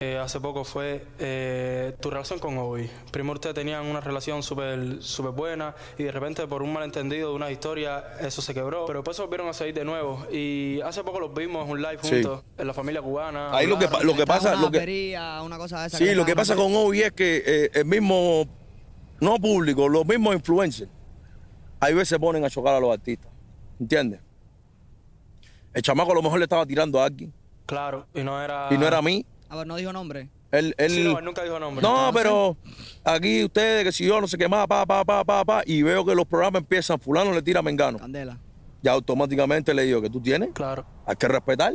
Eh, hace poco fue eh, tu relación con Obi. Primero ustedes tenían una relación súper buena y de repente por un malentendido de una historia eso se quebró, pero después volvieron a salir de nuevo y hace poco los vimos en un live juntos en la familia cubana. Ahí lo que, lo que pasa... Una lo que, una cosa de esa sí, lo que pasa con Obi es que eh, el mismo, no público, los mismos influencers, hay veces ponen a chocar a los artistas, ¿entiendes? El chamaco a lo mejor le estaba tirando a alguien. Claro, y no era... Y no era a mí. A ah, ver, no dijo nombre. Él, sí, nunca dijo nombre. No, ah, pero aquí ustedes, que si yo no sé qué más, pa, pa, pa, pa, pa, y veo que los programas empiezan, fulano le tira mengano. Candela. Ya automáticamente le digo que tú tienes. Claro. Hay que respetar.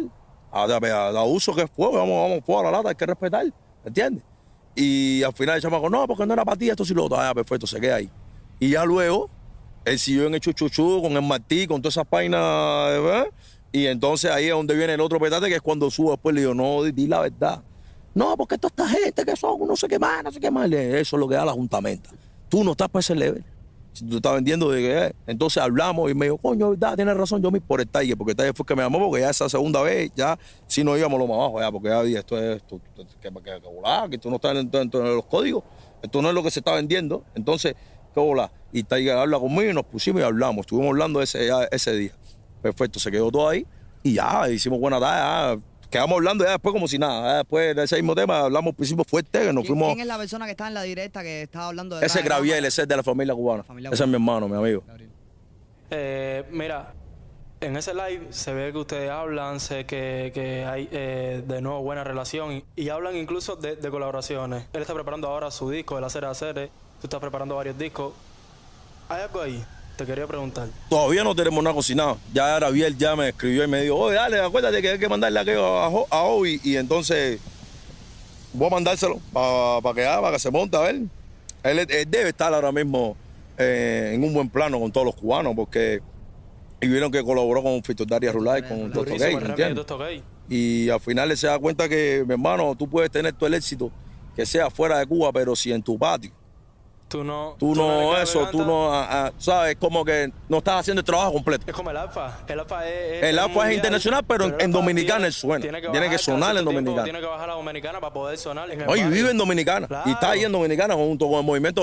Ah, a, uso que es fuego, vamos, vamos, fuego a la lata, hay que respetar. ¿Entiendes? Y al final el chamaco, no, porque no era para ti, esto sí lo otro. Ah, perfecto, se queda ahí. Y ya luego, él siguió en el chuchuchu, con el martí, con todas esas páginas, ¿eh? Y entonces ahí es donde viene el otro petate, que es cuando subo después le digo, no, di, la verdad. No, porque toda esta gente que son, no sé qué más, no sé qué más. Eso es lo que da la juntamenta. Tú no estás para ese level. Si tú estás vendiendo, de eh". entonces hablamos y me dijo, coño, verdad, tienes razón, yo me por el taller, porque el taller fue que me llamó, porque ya esa segunda vez, ya si no íbamos lo más abajo, ya, porque ya dije, esto es, esto, que, que, que, que tú no estás dentro, de los códigos, esto no es lo que se está vendiendo. Entonces, que volá. Y Tiger habla conmigo y nos pusimos y hablamos, estuvimos hablando ese, ese día. Perfecto, se quedó todo ahí y ya, hicimos buena tarde, quedamos hablando ya después como si nada. después de ese mismo tema hablamos, hicimos fuerte, nos fuimos. ¿Quién es la persona que está en la directa que estaba hablando de Ese es Graviel, ese es de la familia cubana. ese es mi hermano, mi amigo. Eh, mira, en ese live se ve que ustedes hablan, sé que, que hay eh, de nuevo buena relación y, hablan incluso de, colaboraciones. Él está preparando ahora su disco, El Hacer Hacer, tú estás preparando varios discos. ¿Hay algo ahí? Te quería preguntar. Todavía no tenemos nada cocinado. Ya bien ya me escribió y me dijo, oye, dale, acuérdate que hay que mandarle aquello a, a Obi. Y entonces voy a mandárselo para que, haga para que se monte a ver. Él, él debe estar ahora mismo eh, en un buen plano con todos los cubanos porque y vieron que colaboró con Fito Daria Rulay, con Toto Gay, Y al final él se da cuenta que, mi hermano, tú puedes tener todo el éxito que sea fuera de Cuba, pero si en tu patio Tú no. Tú, no, eso, tú no. sabes, como que no estás haciendo el trabajo completo. Es como el alfa. El alfa es. el alfa es internacional, pero, en, dominicana tiene, suena. Tiene que, sonar en dominicana. Tiene que bajar a la dominicana para poder sonar. En el Oye, vive en dominicana. Y está ahí en dominicana junto con el movimiento.